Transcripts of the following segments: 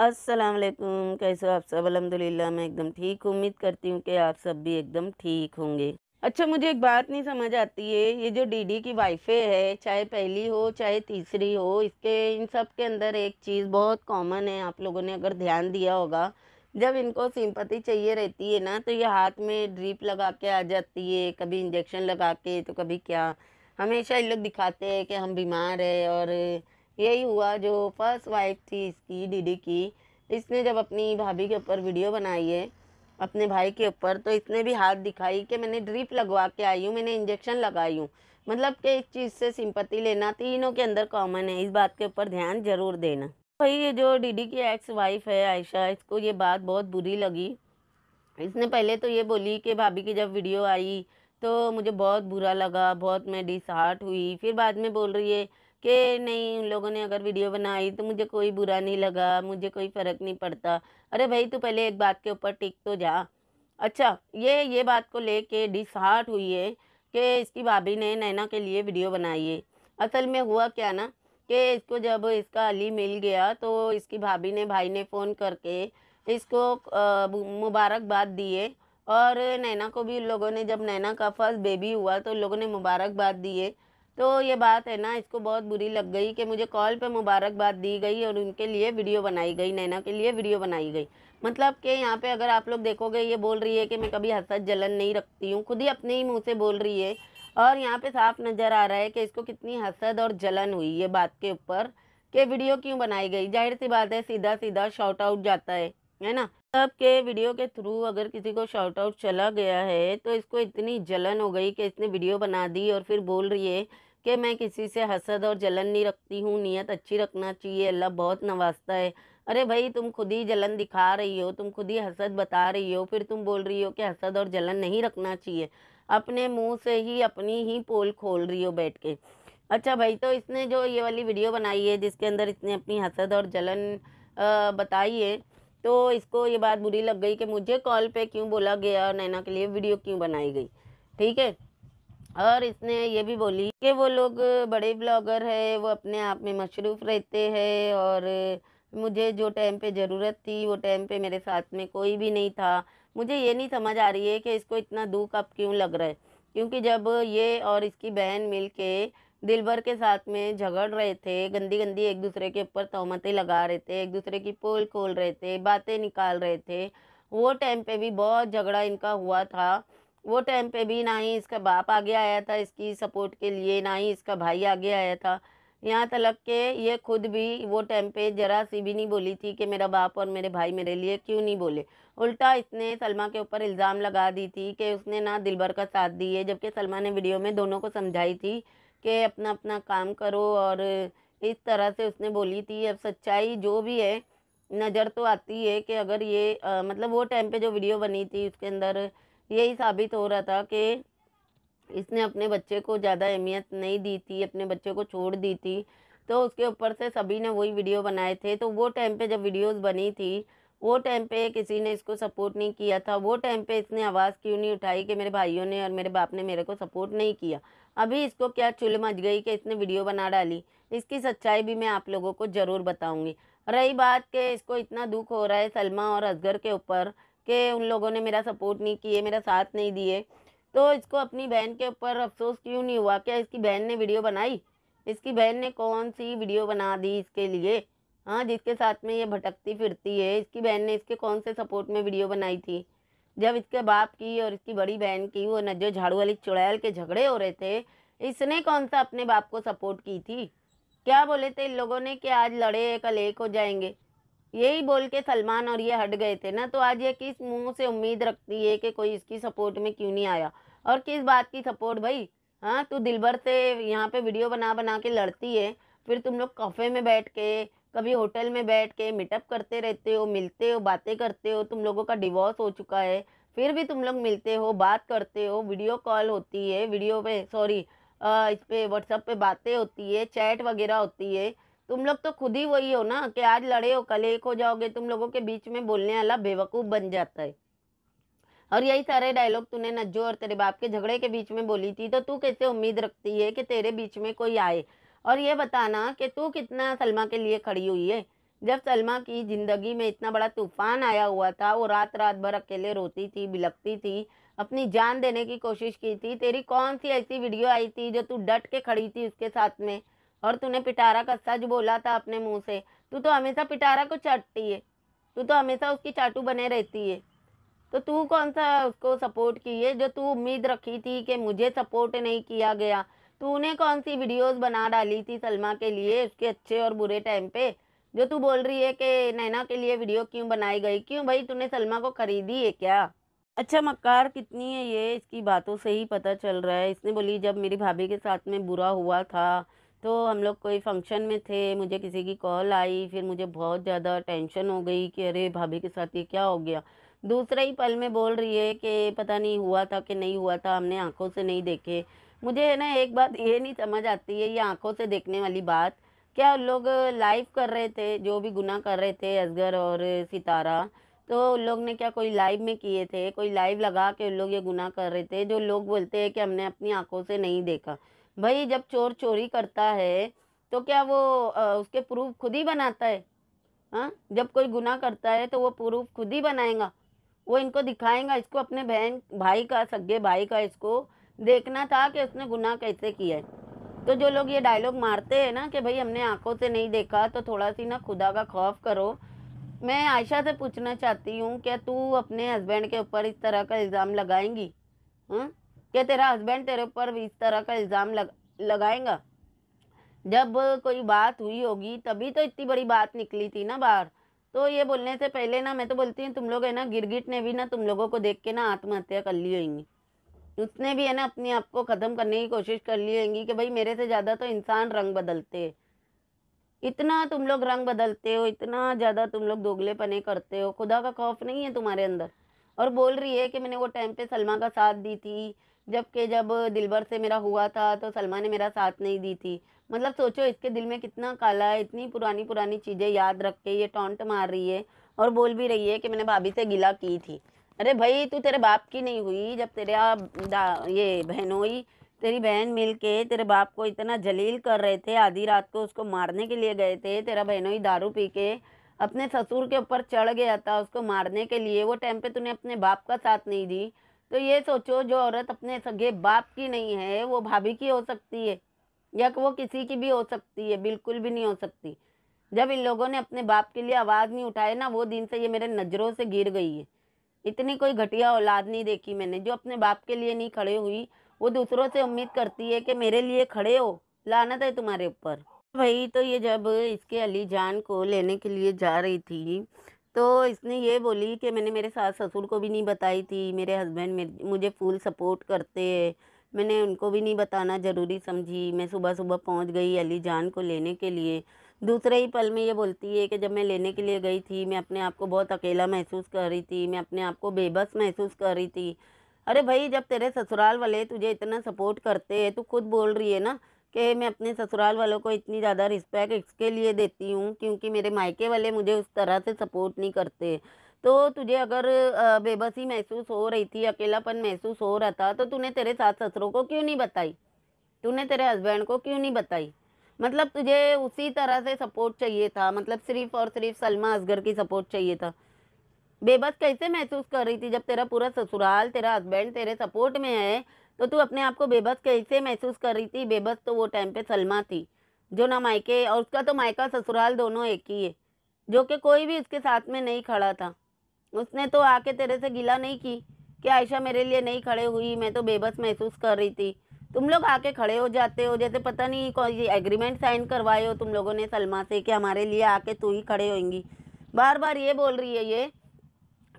अस्सलाम वालेकुम कैसे हो आप सब अलहमदिल्ला मैं एकदम ठीक उम्मीद करती हूँ कि आप सब भी एकदम ठीक होंगे अच्छा मुझे एक बात नहीं समझ आती है ये जो डीडी की वाइफे है चाहे पहली हो चाहे तीसरी हो इसके इन सब के अंदर एक चीज़ बहुत कॉमन है आप लोगों ने अगर ध्यान दिया होगा जब इनको सिंपति चाहिए रहती है ना तो ये हाथ में ड्रिप लगा के आ जाती है कभी इंजेक्शन लगा के तो कभी क्या हमेशा ये लोग दिखाते हैं कि हम बीमार हैं और यही हुआ जो फर्स्ट वाइफ थी इसकी डीडी की इसने जब अपनी भाभी के ऊपर वीडियो बनाई है अपने भाई के ऊपर तो इसने भी हाथ दिखाई कि मैंने ड्रिप लगवा के आई हूँ मैंने इंजेक्शन लगाई हूँ मतलब कि इस चीज़ से सिंपत्ति लेना तीनों के अंदर कॉमन है इस बात के ऊपर ध्यान जरूर देना भाई ये जो डीडी की एक्स वाइफ है आयशा इसको ये बात बहुत बुरी लगी इसने पहले तो ये बोली कि भाभी की जब वीडियो आई तो मुझे बहुत बुरा लगा बहुत मैं डिसहार्ट हुई फिर बाद में बोल रही है कि नहीं उन लोगों ने अगर वीडियो बनाई तो मुझे कोई बुरा नहीं लगा मुझे कोई फ़र्क नहीं पड़ता अरे भाई तू पहले एक बात के ऊपर टिक तो जा अच्छा ये ये बात को लेके डिसहार्ट हुई है कि इसकी भाभी ने नैना के लिए वीडियो बनाई है असल में हुआ क्या ना कि इसको जब इसका अली मिल गया तो इसकी भाभी ने भाई ने फ़ोन करके इसको मुबारकबाद दिए और नैना को भी लोगों ने जब नैना का फर्स्ट बेबी हुआ तो लोगों ने मुबारकबाद दिए तो ये बात है ना इसको बहुत बुरी लग गई कि मुझे कॉल पे मुबारकबाद दी गई और उनके लिए वीडियो बनाई गई नैना के लिए वीडियो बनाई गई मतलब कि यहाँ पे अगर आप लोग देखोगे ये बोल रही है कि मैं कभी हसद जलन नहीं रखती हूँ खुद ही अपने ही मुँह से बोल रही है और यहाँ पे साफ नज़र आ रहा है कि इसको कितनी हसद और जलन हुई है बात के ऊपर कि वीडियो क्यों बनाई गई जाहिर सी बात है सीधा सीधा शॉर्ट आउट जाता है है ना तब मतलब के वीडियो के थ्रू अगर किसी को शॉर्ट आउट चला गया है तो इसको इतनी जलन हो गई कि इसने वीडियो बना दी और फिर बोल रही है कि मैं किसी से हसद और जलन नहीं रखती हूँ नीयत अच्छी रखना चाहिए अल्लाह बहुत नवाजता है अरे भाई तुम खुद ही जलन दिखा रही हो तुम खुद ही हसद बता रही हो फिर तुम बोल रही हो कि हसद और जलन नहीं रखना चाहिए अपने मुंह से ही अपनी ही पोल खोल रही हो बैठ के अच्छा भाई तो इसने जो ये वाली वीडियो बनाई है जिसके अंदर इसने अपनी हसद और जलन बताई है तो इसको ये बात बुरी लग गई कि मुझे कॉल पे क्यों बोला गया और नैना के लिए वीडियो क्यों बनाई गई ठीक है और इसने ये भी बोली कि वो लोग बड़े ब्लॉगर है वो अपने आप में मशरूफ़ रहते हैं और मुझे जो टाइम पे ज़रूरत थी वो टाइम पे मेरे साथ में कोई भी नहीं था मुझे ये नहीं समझ आ रही है कि इसको इतना दुख अब क्यों लग रहा है क्योंकि जब ये और इसकी बहन मिल के दिलबर के साथ में झगड़ रहे थे गंदी गंदी एक दूसरे के ऊपर तोहमतें लगा रहे थे एक दूसरे की पोल खोल रहे थे बातें निकाल रहे थे वो टाइम पे भी बहुत झगड़ा इनका हुआ था वो टाइम पे भी ना ही इसका बाप आगे आया था इसकी सपोर्ट के लिए ना ही इसका भाई आगे आया था यहाँ तलक के ये खुद भी वो टाइम पे जरा सी भी नहीं बोली थी कि मेरा बाप और मेरे भाई मेरे लिए क्यों नहीं बोले उल्टा इसने सलमा के ऊपर इल्ज़ाम लगा दी थी कि उसने ना दिलबर का साथ दिए जबकि सलमा ने वीडियो में दोनों को समझाई थी कि अपना अपना काम करो और इस तरह से उसने बोली थी अब सच्चाई जो भी है नज़र तो आती है कि अगर ये आ, मतलब वो टाइम पे जो वीडियो बनी थी उसके अंदर यही साबित हो रहा था कि इसने अपने बच्चे को ज़्यादा अहमियत नहीं दी थी अपने बच्चे को छोड़ दी थी तो उसके ऊपर से सभी ने वही वीडियो बनाए थे तो वो टाइम पे जब वीडियोस बनी थी वो टाइम पे किसी ने इसको सपोर्ट नहीं किया था वो टाइम पे इसने आवाज़ क्यों नहीं उठाई कि मेरे भाइयों ने और मेरे बाप ने मेरे को सपोर्ट नहीं किया अभी इसको क्या चुल मच गई कि इसने वीडियो बना डाली इसकी सच्चाई भी मैं आप लोगों को ज़रूर बताऊँगी रही बात कि इसको इतना दुख हो रहा है सलमा और असगर के ऊपर कि उन लोगों ने मेरा सपोर्ट नहीं किए मेरा साथ नहीं दिए तो इसको अपनी बहन के ऊपर अफसोस क्यों नहीं हुआ क्या इसकी बहन ने वीडियो बनाई इसकी बहन ने कौन सी वीडियो बना दी इसके लिए हाँ जिसके साथ में ये भटकती फिरती है इसकी बहन ने इसके कौन से सपोर्ट में वीडियो बनाई थी जब इसके बाप की और इसकी बड़ी बहन की वो नजो झाड़ू वाली चुड़ैल के झगड़े हो रहे थे इसने कौन सा अपने बाप को सपोर्ट की थी क्या बोले थे इन लोगों ने कि आज लड़े कल एक हो जाएंगे यही बोल के सलमान और ये हट गए थे ना तो आज ये किस मुंह से उम्मीद रखती है कि कोई इसकी सपोर्ट में क्यों नहीं आया और किस बात की सपोर्ट भाई हाँ तू दिलबर से यहाँ पे वीडियो बना बना के लड़ती है फिर तुम लोग कफ़े में बैठ के कभी होटल में बैठ के मीटअप करते रहते हो मिलते हो बातें करते हो तुम लोगों का डिवोर्स हो चुका है फिर भी तुम लोग मिलते हो बात करते हो वीडियो कॉल होती है वीडियो पे सॉरी इस पर व्हाट्सअप पे बातें होती है चैट वगैरह होती है तुम लोग तो खुद ही वही हो ना कि आज लड़े हो कल एक हो जाओगे तुम लोगों के बीच में बोलने वाला बेवकूफ़ बन जाता है और यही सारे डायलॉग तूने नज्जो और तेरे बाप के झगड़े के बीच में बोली थी तो तू कैसे उम्मीद रखती है कि तेरे बीच में कोई आए और ये बताना कि तू कितना सलमा के लिए खड़ी हुई है जब सलमा की ज़िंदगी में इतना बड़ा तूफान आया हुआ था वो रात रात भर अकेले रोती थी बिलकती थी अपनी जान देने की कोशिश की थी तेरी कौन सी ऐसी वीडियो आई थी जो तू डट के खड़ी थी उसके साथ में और तूने पिटारा का सच बोला था अपने मुंह से तू तो हमेशा पिटारा को चाटती है तू तो हमेशा उसकी चाटू बने रहती है तो तू कौन सा उसको सपोर्ट की है जो तू उम्मीद रखी थी कि मुझे सपोर्ट नहीं किया गया तूने कौन सी वीडियोस बना डाली थी सलमा के लिए उसके अच्छे और बुरे टाइम पे जो तू बोल रही है कि नैना के लिए वीडियो क्यों बनाई गई क्यों भाई तूने सलमा को खरीदी है क्या अच्छा मक्कार कितनी है ये इसकी बातों से ही पता चल रहा है इसने बोली जब मेरी भाभी के साथ में बुरा हुआ था तो हम लोग कोई फंक्शन में थे मुझे किसी की कॉल आई फिर मुझे बहुत ज़्यादा टेंशन हो गई कि अरे भाभी के साथ ये क्या हो गया दूसरा ही पल में बोल रही है कि पता नहीं हुआ था कि नहीं हुआ था हमने आंखों से नहीं देखे मुझे है ना एक बात ये नहीं समझ आती है ये आंखों से देखने वाली बात क्या लोग लाइव कर रहे थे जो भी गुना कर रहे थे असगर और सितारा तो उन लोग ने क्या कोई लाइव में किए थे कोई लाइव लगा के उन लोग ये गुनाह कर रहे थे जो लोग बोलते हैं कि हमने अपनी आंखों से नहीं देखा भाई जब चोर चोरी करता है तो क्या वो उसके प्रूफ खुद ही बनाता है हाँ जब कोई गुनाह करता है तो वो प्रूफ खुद ही बनाएगा वो इनको दिखाएगा इसको अपने बहन भाई का सगे भाई का इसको देखना था कि उसने गुनाह कैसे किया है तो जो लोग ये डायलॉग मारते हैं ना कि भाई हमने आंखों से नहीं देखा तो थोड़ा सी ना खुदा का खौफ करो मैं आयशा से पूछना चाहती हूँ क्या तू अपने हस्बैंड के ऊपर इस तरह का इल्ज़ाम लगाएंगी हाँ क्या तेरा हस्बैंड तेरे ऊपर इस तरह का इल्ज़ाम लग, लगाएगा जब कोई बात हुई होगी तभी तो इतनी बड़ी बात निकली थी ना बाहर तो ये बोलने से पहले ना मैं तो बोलती हूँ तुम लोग है ना गिरगिट ने भी ना तुम लोगों को देख के ना आत्महत्या कर ली होगी उसने भी है ना अपने आप को ख़त्म करने की कोशिश कर ली होंगी कि भाई मेरे से ज़्यादा तो इंसान रंग बदलते इतना तुम लोग रंग बदलते हो इतना ज़्यादा तुम लोग दोगले पने करते हो खुदा का खौफ नहीं है तुम्हारे अंदर और बोल रही है कि मैंने वो टाइम पे सलमा का साथ दी थी जबकि जब दिलबर से मेरा हुआ था तो सलमा ने मेरा साथ नहीं दी थी मतलब सोचो इसके दिल में कितना काला है इतनी पुरानी पुरानी चीज़ें याद रख के ये टॉन्ट मार रही है और बोल भी रही है कि मैंने भाभी से गिला की थी अरे भाई तू तेरे बाप की नहीं हुई जब तेरे ये बहनोई तेरी बहन मिल के तेरे बाप को इतना जलील कर रहे थे आधी रात को उसको मारने के लिए गए थे तेरा बहनोई दारू पी के अपने ससुर के ऊपर चढ़ गया था उसको मारने के लिए वो टाइम पे तूने अपने बाप का साथ नहीं दी तो ये सोचो जो औरत अपने सगे बाप की नहीं है वो भाभी की हो सकती है या वो किसी की भी हो सकती है बिल्कुल भी नहीं हो सकती जब इन लोगों ने अपने बाप के लिए आवाज़ नहीं उठाई ना वो दिन से ये मेरे नज़रों से गिर गई है इतनी कोई घटिया औलाद नहीं देखी मैंने जो अपने बाप के लिए नहीं खड़े हुई वो दूसरों से उम्मीद करती है कि मेरे लिए खड़े हो लानत है तुम्हारे ऊपर भाई तो ये जब इसके अली जान को लेने के लिए जा रही थी तो इसने ये बोली कि मैंने मेरे सास ससुर को भी नहीं बताई थी मेरे हस्बैंड मुझे फुल सपोर्ट करते हैं मैंने उनको भी नहीं बताना ज़रूरी समझी मैं सुबह सुबह पहुंच गई अली जान को लेने के लिए दूसरे ही पल में ये बोलती है कि जब मैं लेने के लिए गई थी मैं अपने आप को बहुत अकेला महसूस कर रही थी मैं अपने आप को बेबस महसूस कर रही थी अरे भाई जब तेरे ससुराल वाले तुझे इतना सपोर्ट करते हैं तू खुद बोल रही है ना कि मैं अपने ससुराल वालों को इतनी ज़्यादा रिस्पेक्ट इसके लिए देती हूँ क्योंकि मेरे मायके वाले मुझे उस तरह से सपोर्ट नहीं करते तो तुझे अगर बेबसी महसूस हो रही थी अकेलापन महसूस हो रहा था तो तूने तेरे सास ससुरों को क्यों नहीं बताई तूने तेरे हस्बैंड को क्यों नहीं बताई मतलब तुझे उसी तरह से सपोर्ट चाहिए था मतलब सिर्फ और सिर्फ सलमा असगर की सपोर्ट चाहिए था बेबस कैसे महसूस कर रही थी जब तेरा पूरा ससुराल तेरा हस्बैंड तेरे सपोर्ट में है तो तू अपने आप को बेबस कैसे महसूस कर रही थी बेबस तो वो टाइम पे सलमा थी जो ना मायके और उसका तो मायका ससुराल दोनों एक ही है जो कि कोई भी उसके साथ में नहीं खड़ा था उसने तो आके तेरे से गिला नहीं की कि आयशा मेरे लिए नहीं खड़े हुई मैं तो बेबस महसूस कर रही थी तुम लोग आके खड़े हो जाते हो जैसे पता नहीं कोई एग्रीमेंट साइन करवाए हो तुम लोगों ने सलमा से कि हमारे लिए आके तू ही खड़े होंगी बार बार ये बोल रही है ये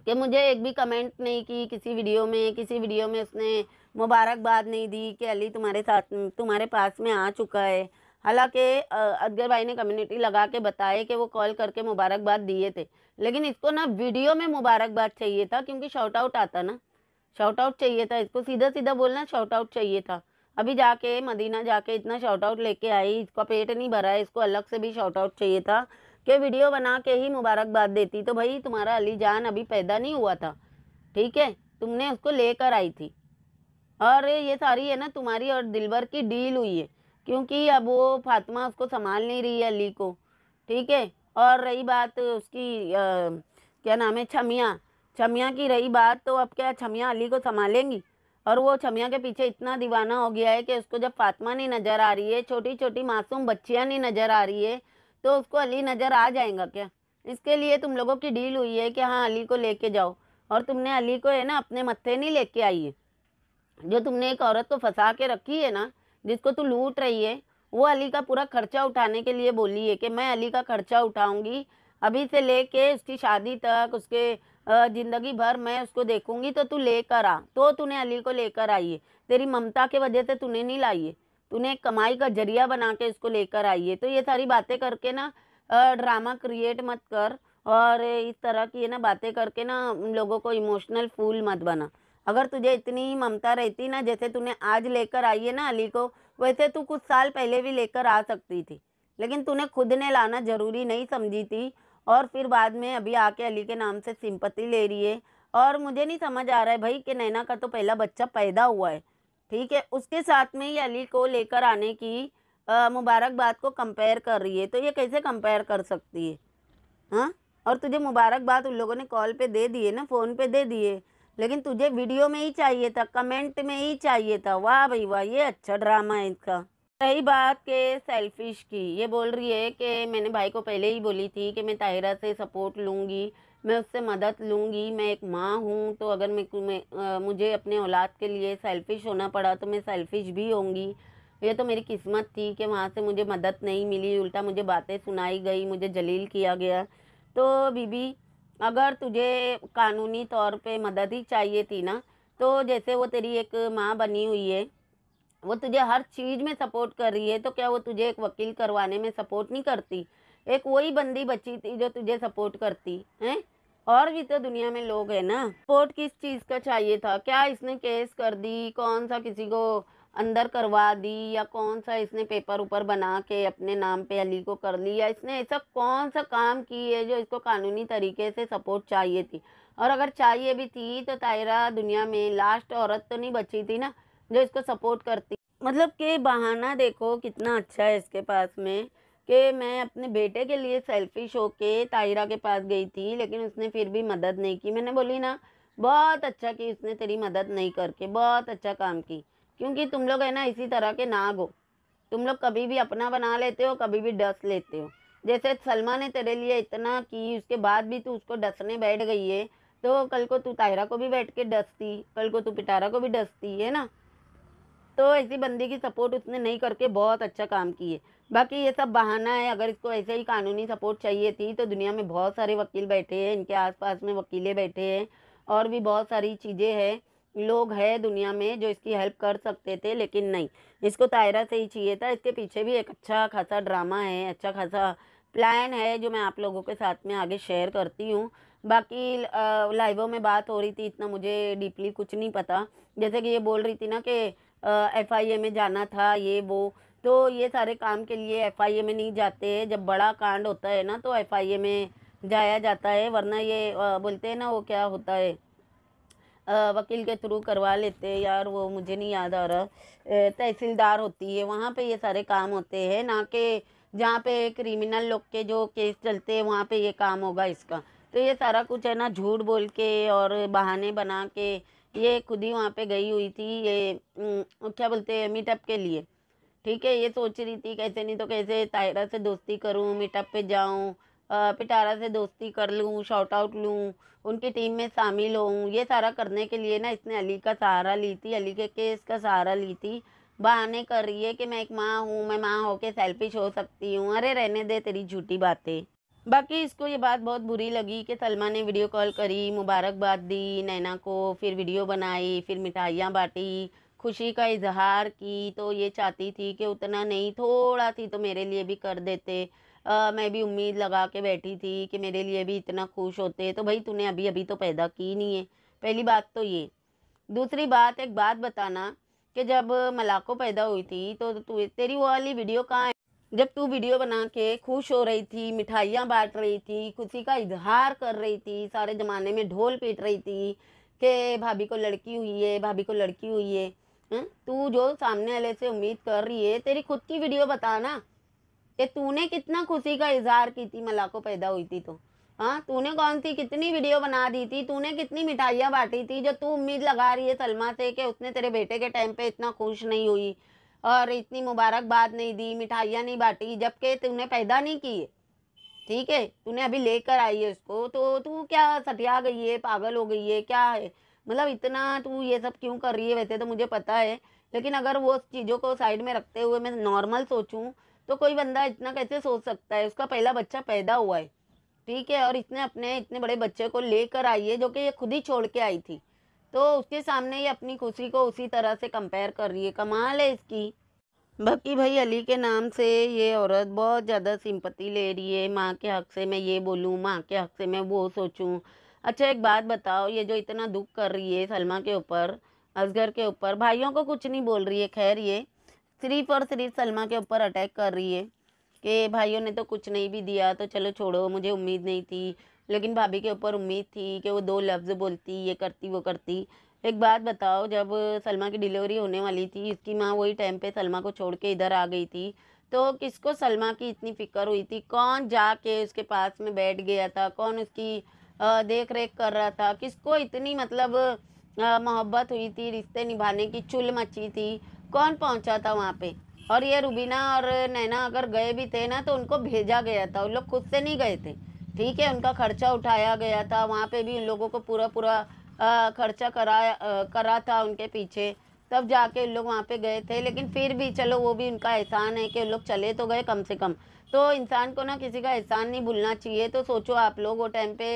कि मुझे एक भी कमेंट नहीं की किसी वीडियो में किसी वीडियो में उसने मुबारकबाद नहीं दी कि अली तुम्हारे साथ तुम्हारे पास में आ चुका है हालांकि अजगर भाई ने कम्युनिटी लगा के बताए कि वो कॉल करके मुबारकबाद दिए थे लेकिन इसको ना वीडियो में मुबारकबाद चाहिए था क्योंकि शॉर्ट आउट आता ना शॉर्ट आउट चाहिए था इसको सीधा सीधा बोलना शॉर्ट आउट चाहिए था अभी जाके मदीना जाके इतना शॉर्ट आउट लेके आई इसका पेट नहीं भरा है इसको अलग से भी शॉर्ट आउट चाहिए था कि वीडियो बना के ही मुबारकबाद देती तो भाई तुम्हारा अली जान अभी पैदा नहीं हुआ था ठीक है तुमने उसको लेकर आई थी और ये सारी है ना तुम्हारी और दिलबर की डील हुई है क्योंकि अब वो फातिमा उसको संभाल नहीं रही है अली को ठीक है और रही बात उसकी आ, क्या नाम है छमिया छमिया की रही बात तो अब क्या छमिया अली को संभालेंगी और वो छमिया के पीछे इतना दीवाना हो गया है कि उसको जब फातिमा नहीं नज़र आ रही है छोटी छोटी मासूम बच्चियाँ नहीं नज़र आ रही है तो उसको अली नज़र आ जाएगा क्या इसके लिए तुम लोगों की डील हुई है कि हाँ अली को लेके जाओ और तुमने अली को है ना अपने मत्थे नहीं लेके आई है जो तुमने एक औरत को फंसा के रखी है ना जिसको तू लूट रही है वो अली का पूरा खर्चा उठाने के लिए बोली है कि मैं अली का खर्चा उठाऊंगी अभी से ले के उसकी शादी तक उसके ज़िंदगी भर मैं उसको देखूंगी तो तू लेकर आ तो तूने अली को लेकर आई है तेरी ममता के वजह से तूने नहीं लाई है तूने कमाई का जरिया बना के इसको लेकर आई है तो ये सारी बातें करके ना ड्रामा क्रिएट मत कर और इस तरह की ना बातें करके ना लोगों को इमोशनल फूल मत बना अगर तुझे इतनी ही ममता रहती ना जैसे तूने आज लेकर आई है ना अली को वैसे तू कुछ साल पहले भी लेकर आ सकती थी लेकिन तूने खुद ने लाना ज़रूरी नहीं समझी थी और फिर बाद में अभी आके अली के नाम से सिंपत्ति ले रही है और मुझे नहीं समझ आ रहा है भाई कि नैना का तो पहला बच्चा पैदा हुआ है ठीक है उसके साथ में ही अली को लेकर आने की मुबारकबाद को कंपेयर कर रही है तो ये कैसे कंपेयर कर सकती है हाँ और तुझे मुबारकबाद उन लोगों ने कॉल पे दे दिए ना फ़ोन पे दे दिए लेकिन तुझे वीडियो में ही चाहिए था कमेंट में ही चाहिए था वाह भाई वाह ये अच्छा ड्रामा है इसका सही बात के सेल्फिश की ये बोल रही है कि मैंने भाई को पहले ही बोली थी कि मैं ताहिरा से सपोर्ट लूँगी मैं उससे मदद लूँगी मैं एक माँ हूँ तो अगर मैं, मैं आ, मुझे अपने औलाद के लिए सेल्फिश होना पड़ा तो मैं सेल्फिश भी होंगी ये तो मेरी किस्मत थी कि वहाँ से मुझे मदद नहीं मिली उल्टा मुझे बातें सुनाई गई मुझे जलील किया गया तो बीबी अगर तुझे कानूनी तौर पे मदद ही चाहिए थी ना तो जैसे वो तेरी एक माँ बनी हुई है वो तुझे हर चीज़ में सपोर्ट कर रही है तो क्या वो तुझे एक वकील करवाने में सपोर्ट नहीं करती एक वही बंदी बची थी जो तुझे सपोर्ट करती हैं और भी तो दुनिया में लोग हैं ना सपोर्ट किस चीज़ का चाहिए था क्या इसने केस कर दी कौन सा किसी को अंदर करवा दी या कौन सा इसने पेपर ऊपर बना के अपने नाम पे अली को कर लिया इसने ऐसा कौन सा काम की है जो इसको कानूनी तरीके से सपोर्ट चाहिए थी और अगर चाहिए भी थी तो तायरा दुनिया में लास्ट औरत तो नहीं बची थी ना जो इसको सपोर्ट करती मतलब कि बहाना देखो कितना अच्छा है इसके पास में कि मैं अपने बेटे के लिए सेल्फिश होके तायरा के पास गई थी लेकिन उसने फिर भी मदद नहीं की मैंने बोली ना बहुत अच्छा की उसने तेरी मदद नहीं करके बहुत अच्छा काम की क्योंकि तुम लोग है ना इसी तरह के नाग हो तुम लोग कभी भी अपना बना लेते हो कभी भी डस लेते हो जैसे सलमा ने तेरे लिए इतना की उसके बाद भी तू उसको डसने बैठ गई है तो कल को तू ताहिरा को भी बैठ के डसती कल को तू पिटारा को भी डसती है ना तो ऐसी बंदी की सपोर्ट उसने नहीं करके बहुत अच्छा काम किए बाकी ये सब बहाना है अगर इसको ऐसे ही कानूनी सपोर्ट चाहिए थी तो दुनिया में बहुत सारे वकील बैठे हैं इनके आसपास में वकीलें बैठे हैं और भी बहुत सारी चीज़ें हैं लोग हैं दुनिया में जो इसकी हेल्प कर सकते थे लेकिन नहीं इसको तायरा से ही चाहिए था इसके पीछे भी एक अच्छा खासा ड्रामा है अच्छा खासा प्लान है जो मैं आप लोगों के साथ में आगे शेयर करती हूँ बाकी लाइवों में बात हो रही थी इतना मुझे डीपली कुछ नहीं पता जैसे कि ये बोल रही थी ना कि एफ आई ए में जाना था ये वो तो ये सारे काम के लिए एफ आई ए में नहीं जाते हैं जब बड़ा कांड होता है ना तो एफ आई ए में जाया जाता है वरना ये आ, बोलते हैं ना वो क्या होता है वकील के थ्रू करवा लेते हैं यार वो मुझे नहीं याद आ रहा तहसीलदार होती है वहाँ पे ये सारे काम होते हैं ना कि जहाँ पे क्रिमिनल लोग के जो केस चलते हैं वहाँ पे ये काम होगा इसका तो ये सारा कुछ है ना झूठ बोल के और बहाने बना के ये खुद ही वहाँ पे गई हुई थी ये क्या बोलते हैं मीटअप के लिए ठीक है ये सोच रही थी कैसे नहीं तो कैसे तायरा से दोस्ती करूँ मीटअप पर जाऊँ पिटारा से दोस्ती कर लूँ शॉर्ट आउट लूँ उनकी टीम में शामिल हों ये सारा करने के लिए ना इसने अली का सहारा ली थी अली के केस का सहारा ली थी बहाने कर रही है कि मैं एक माँ हूँ मैं माँ होके सेल्फिश हो सकती हूँ अरे रहने दे तेरी झूठी बातें बाकी इसको ये बात बहुत बुरी लगी कि सलमा ने वीडियो कॉल करी मुबारकबाद दी नैना को फिर वीडियो बनाई फिर मिठाइयाँ बाँटी खुशी का इजहार की तो ये चाहती थी कि उतना नहीं थोड़ा थी तो मेरे लिए भी कर देते आ, मैं भी उम्मीद लगा के बैठी थी कि मेरे लिए भी इतना खुश होते तो भाई तूने अभी अभी तो पैदा की नहीं है पहली बात तो ये दूसरी बात एक बात बताना कि जब मलाको पैदा हुई थी तो तू तेरी वो वाली वीडियो कहाँ है जब तू वीडियो बना के खुश हो रही थी मिठाइयाँ बांट रही थी खुशी का इजहार कर रही थी सारे ज़माने में ढोल पीट रही थी कि भाभी को लड़की हुई है भाभी को लड़की हुई है तू जो सामने वाले से उम्मीद कर रही है तेरी खुद की वीडियो बताना कि तूने कितना खुशी का इजहार की थी मला को पैदा हुई थी तो हाँ तूने कौन सी कितनी वीडियो बना दी थी तूने कितनी मिठाइयाँ बांटी थी जो तू उम्मीद लगा रही है सलमा से कि उसने तेरे बेटे के टाइम पे इतना खुश नहीं हुई और इतनी मुबारकबाद नहीं दी मिठाइयाँ नहीं बांटी जबकि तूने पैदा नहीं की ठीक है तूने अभी लेकर आई है उसको तो तू क्या सटिया गई है पागल हो गई है क्या है मतलब इतना तू ये सब क्यों कर रही है वैसे तो मुझे पता है लेकिन अगर वो चीज़ों को साइड में रखते हुए मैं नॉर्मल सोचूँ तो कोई बंदा इतना कैसे सोच सकता है उसका पहला बच्चा पैदा हुआ है ठीक है और इतने अपने इतने बड़े बच्चे को लेकर आई है जो कि ये खुद ही छोड़ के आई थी तो उसके सामने ये अपनी खुशी को उसी तरह से कंपेयर कर रही है कमाल है इसकी बाकी भाई अली के नाम से ये औरत बहुत ज़्यादा सिंपत्ति ले रही है माँ के हक से मैं ये बोलूँ माँ के हक से मैं वो सोचूँ अच्छा एक बात बताओ ये जो इतना दुख कर रही है सलमा के ऊपर असगर के ऊपर भाइयों को कुछ नहीं बोल रही है खैर ये सिर्फ और सिर्फ सलमा के ऊपर अटैक कर रही है कि भाइयों ने तो कुछ नहीं भी दिया तो चलो छोड़ो मुझे उम्मीद नहीं थी लेकिन भाभी के ऊपर उम्मीद थी कि वो दो लफ्ज़ बोलती ये करती वो करती एक बात बताओ जब सलमा की डिलीवरी होने वाली थी इसकी माँ वही टाइम पे सलमा को छोड़ के इधर आ गई थी तो किसको सलमा की इतनी फ़िक्र हुई थी कौन जाके उसके पास में बैठ गया था कौन उसकी देख रेख कर रहा था किसको इतनी मतलब मोहब्बत हुई थी रिश्ते निभाने की चुल मची थी कौन पहुंचा था वहाँ पे और ये रूबीना और नैना अगर गए भी थे ना तो उनको भेजा गया था उन लोग खुद से नहीं गए थे ठीक है उनका खर्चा उठाया गया था वहाँ पे भी उन लोगों को पूरा पूरा खर्चा कराया करा था उनके पीछे तब जाके उन लोग वहाँ पे गए थे लेकिन फिर भी चलो वो भी उनका एहसान है कि उन लोग चले तो गए कम से कम तो इंसान को ना किसी का एहसान नहीं भूलना चाहिए तो सोचो आप लोग वो टाइम पे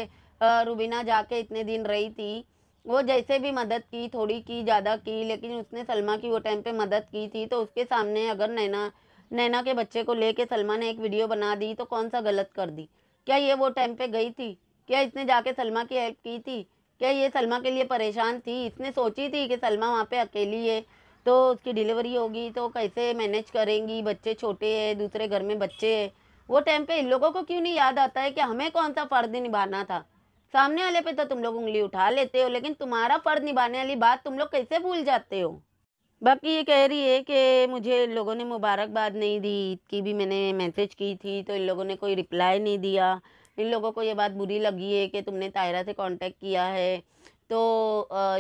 रूबीना जाके इतने दिन रही थी वो जैसे भी मदद की थोड़ी की ज़्यादा की लेकिन उसने सलमा की वो टाइम पे मदद की थी तो उसके सामने अगर नैना नैना के बच्चे को लेके सलमा ने एक वीडियो बना दी तो कौन सा गलत कर दी क्या ये वो टाइम पे गई थी क्या इसने जाके सलमा की हेल्प की थी क्या ये सलमा के लिए परेशान थी इसने सोची थी कि सलमा वहाँ पर अकेली है तो उसकी डिलीवरी होगी तो कैसे मैनेज करेंगी बच्चे छोटे है दूसरे घर में बच्चे है वो टाइम पे इन लोगों को क्यों नहीं याद आता है कि हमें कौन सा फ़र्द निभाना था सामने वाले पे तो तुम लोग उंगली उठा लेते हो लेकिन तुम्हारा फर्ज निभाने वाली बात तुम लोग कैसे भूल जाते हो बाकी ये कह रही है कि मुझे इन लोगों ने मुबारकबाद नहीं दी ईद की भी मैंने मैसेज की थी तो इन लोगों ने कोई रिप्लाई नहीं दिया इन लोगों को ये बात बुरी लगी है कि तुमने तायरा से कांटेक्ट किया है तो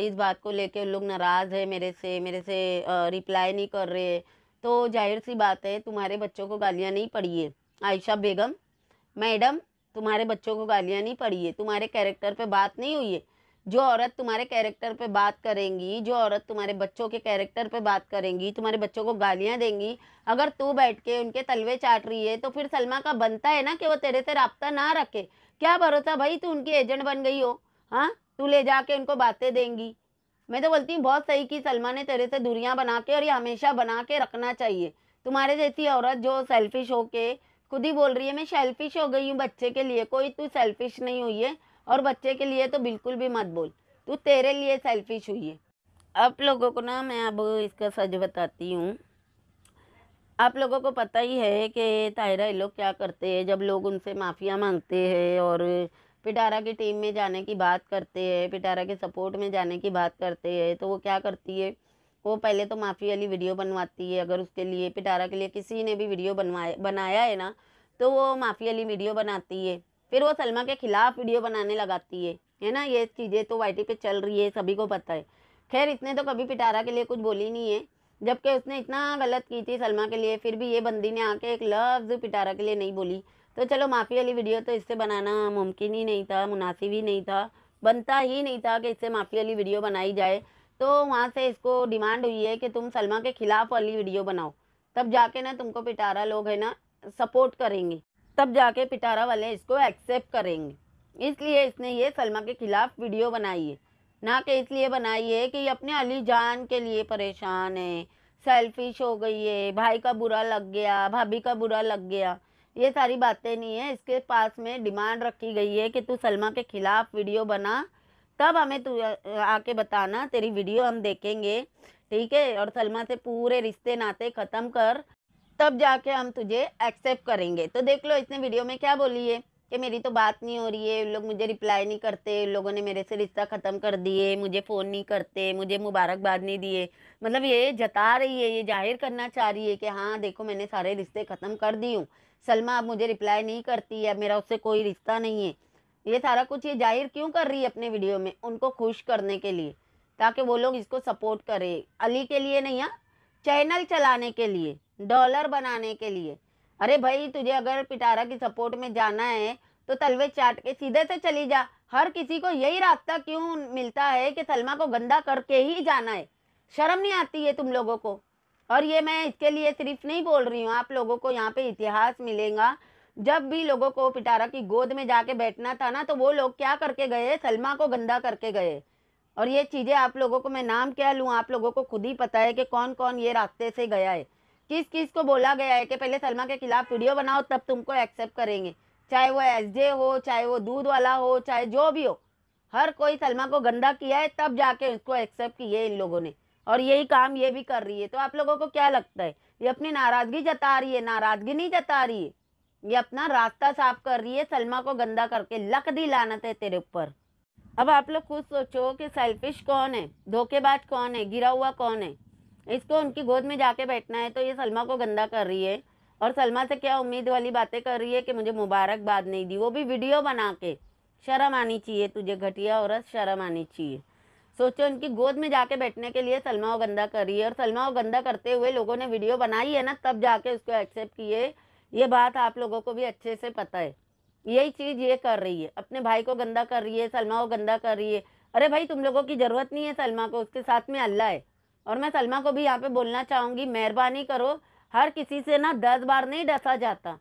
इस बात को लेके उन लोग नाराज़ है मेरे से मेरे से रिप्लाई नहीं कर रहे तो जाहिर सी बात है तुम्हारे बच्चों को गालियाँ नहीं पड़ी है आयशा बेगम मैडम तुम्हारे बच्चों को गालियाँ नहीं पड़ी है तुम्हारे कैरेक्टर पर बात नहीं हुई है जो औरत तुम्हारे कैरेक्टर पे बात करेंगी जो औरत तुम्हारे बच्चों के कैरेक्टर पे बात करेंगी तुम्हारे बच्चों को गालियाँ देंगी अगर तू बैठ के उनके तलवे चाट रही है तो फिर सलमा का बनता है ना कि वो तेरे से रबता ना रखे क्या भरोसा भाई तू उनकी एजेंट बन गई हो हाँ तू ले जाके उनको बातें देंगी मैं तो बोलती हूँ बहुत सही कि सलमा ने तेरे से दूरियाँ बना के और ये हमेशा बना के रखना चाहिए तुम्हारे जैसी औरत जो सेल्फिश होके खुद ही बोल रही है मैं सेल्फिश हो गई हूँ बच्चे के लिए कोई तू सेल्फिश नहीं हुई है और बच्चे के लिए तो बिल्कुल भी मत बोल तू तेरे लिए सेल्फिश हुई है आप लोगों को ना मैं अब इसका सच बताती हूँ आप लोगों को पता ही है कि तायरा ये लोग क्या करते हैं जब लोग उनसे माफ़िया मांगते हैं और पिटारा की टीम में जाने की बात करते हैं पिटारा के सपोर्ट में जाने की बात करते हैं तो वो क्या करती है वो पहले तो माफ़ी वाली वीडियो बनवाती है अगर उसके लिए पिटारा के लिए किसी ने भी वीडियो बनवाया बनाया है ना तो वो माफ़ी वाली वीडियो बनाती है फिर वो सलमा के ख़िलाफ़ वीडियो बनाने लगाती है है ना ये चीज़ें तो वाई पे चल रही है सभी को पता है खैर इसने तो कभी पिटारा के लिए कुछ बोली नहीं है जबकि उसने इतना गलत की थी सलमा के लिए फिर भी ये बंदी ने आके एक लफ्ज़ पिटारा के लिए नहीं बोली तो चलो माफ़ी वाली वीडियो तो इससे बनाना मुमकिन ही नहीं था मुनासिब ही नहीं था बनता ही नहीं था कि इससे माफ़ी वाली वीडियो बनाई जाए तो वहाँ से इसको डिमांड हुई है कि तुम सलमा के ख़िलाफ़ वाली वीडियो बनाओ तब जाके ना तुमको पिटारा लोग है ना सपोर्ट करेंगे तब जाके पिटारा वाले इसको एक्सेप्ट करेंगे इसलिए इसने ये सलमा के ख़िलाफ़ वीडियो बनाई है ना कि इसलिए बनाई है कि अपने अली जान के लिए परेशान है सेल्फिश हो गई है भाई का बुरा लग गया भाभी का बुरा लग गया ये सारी बातें नहीं है इसके पास में डिमांड रखी गई है कि तू सलमा के ख़िलाफ़ वीडियो बना तब हमें तू आके बताना तेरी वीडियो हम देखेंगे ठीक है और सलमा से पूरे रिश्ते नाते ख़त्म कर तब जाके हम तुझे एक्सेप्ट करेंगे तो देख लो इसने वीडियो में क्या बोली है कि मेरी तो बात नहीं हो रही है लोग मुझे रिप्लाई नहीं करते लोगों ने मेरे से रिश्ता ख़त्म कर दिए मुझे फ़ोन नहीं करते मुझे मुबारकबाद नहीं दिए मतलब ये जता रही है ये जाहिर करना चाह रही है कि हाँ देखो मैंने सारे रिश्ते ख़त्म कर दिए हूँ सलमा अब मुझे रिप्लाई नहीं करती है अब मेरा उससे कोई रिश्ता नहीं है ये सारा कुछ ये जाहिर क्यों कर रही है अपने वीडियो में उनको खुश करने के लिए ताकि वो लोग इसको सपोर्ट करें अली के लिए नहीं है हाँ? चैनल चलाने के लिए डॉलर बनाने के लिए अरे भाई तुझे अगर पिटारा की सपोर्ट में जाना है तो तलवे चाट के सीधे से चली जा हर किसी को यही रास्ता क्यों मिलता है कि सलमा को गंदा करके ही जाना है शर्म नहीं आती है तुम लोगों को और ये मैं इसके लिए सिर्फ नहीं बोल रही हूँ आप लोगों को यहाँ पे इतिहास मिलेगा जब भी लोगों को पिटारा की गोद में जाके बैठना था ना तो वो लोग क्या करके गए सलमा को गंदा करके गए और ये चीज़ें आप लोगों को मैं नाम क्या लूँ आप लोगों को खुद ही पता है कि कौन कौन ये रास्ते से गया है किस किस को बोला गया है कि पहले सलमा के खिलाफ वीडियो बनाओ तब तुमको एक्सेप्ट करेंगे चाहे वो एस हो चाहे वो दूध वाला हो चाहे जो भी हो हर कोई सलमा को गंदा किया है तब जाके उसको एक्सेप्ट किए इन लोगों ने और यही काम ये भी कर रही है तो आप लोगों को क्या लगता है ये अपनी नाराज़गी जता रही है नाराज़गी नहीं जता रही है ये अपना रास्ता साफ कर रही है सलमा को गंदा करके लक दी लानत है तेरे ऊपर अब आप लोग खुद सोचो कि सेल्फिश कौन है धोखेबाज कौन है गिरा हुआ कौन है इसको उनकी गोद में जाके बैठना है तो ये सलमा को गंदा कर रही है और सलमा से क्या उम्मीद वाली बातें कर रही है कि मुझे मुबारकबाद नहीं दी वो भी वीडियो बना के शर्म आनी चाहिए तुझे घटिया औरत शर्म आनी चाहिए सोचो उनकी गोद में जाके बैठने के लिए सलमा को गंदा कर रही है और सलमा को गंदा करते हुए लोगों ने वीडियो बनाई है ना तब जाके उसको एक्सेप्ट किए ये बात आप लोगों को भी अच्छे से पता है यही चीज़ ये कर रही है अपने भाई को गंदा कर रही है सलमा को गंदा कर रही है अरे भाई तुम लोगों की ज़रूरत नहीं है सलमा को उसके साथ में अल्लाह है और मैं सलमा को भी यहाँ पे बोलना चाहूँगी मेहरबानी करो हर किसी से ना दस बार नहीं डसा जाता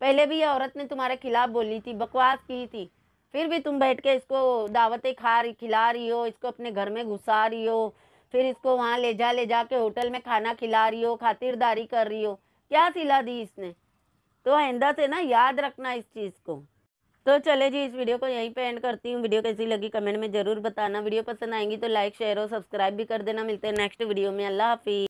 पहले भी ये औरत ने तुम्हारे खिलाफ बोली थी बकवास की थी फिर भी तुम बैठ के इसको दावतें खा रही खिला रही हो इसको अपने घर में घुसा रही हो फिर इसको वहाँ ले जा ले जा के होटल में खाना खिला रही हो खातिरदारी कर रही हो क्या सिला दी इसने तो आइंदा से ना याद रखना इस चीज़ को तो चले जी इस वीडियो को यहीं पे एंड करती हूँ वीडियो कैसी लगी कमेंट में ज़रूर बताना वीडियो पसंद आएंगी तो लाइक शेयर और सब्सक्राइब भी कर देना मिलते हैं नेक्स्ट वीडियो में अल्लाह हाफि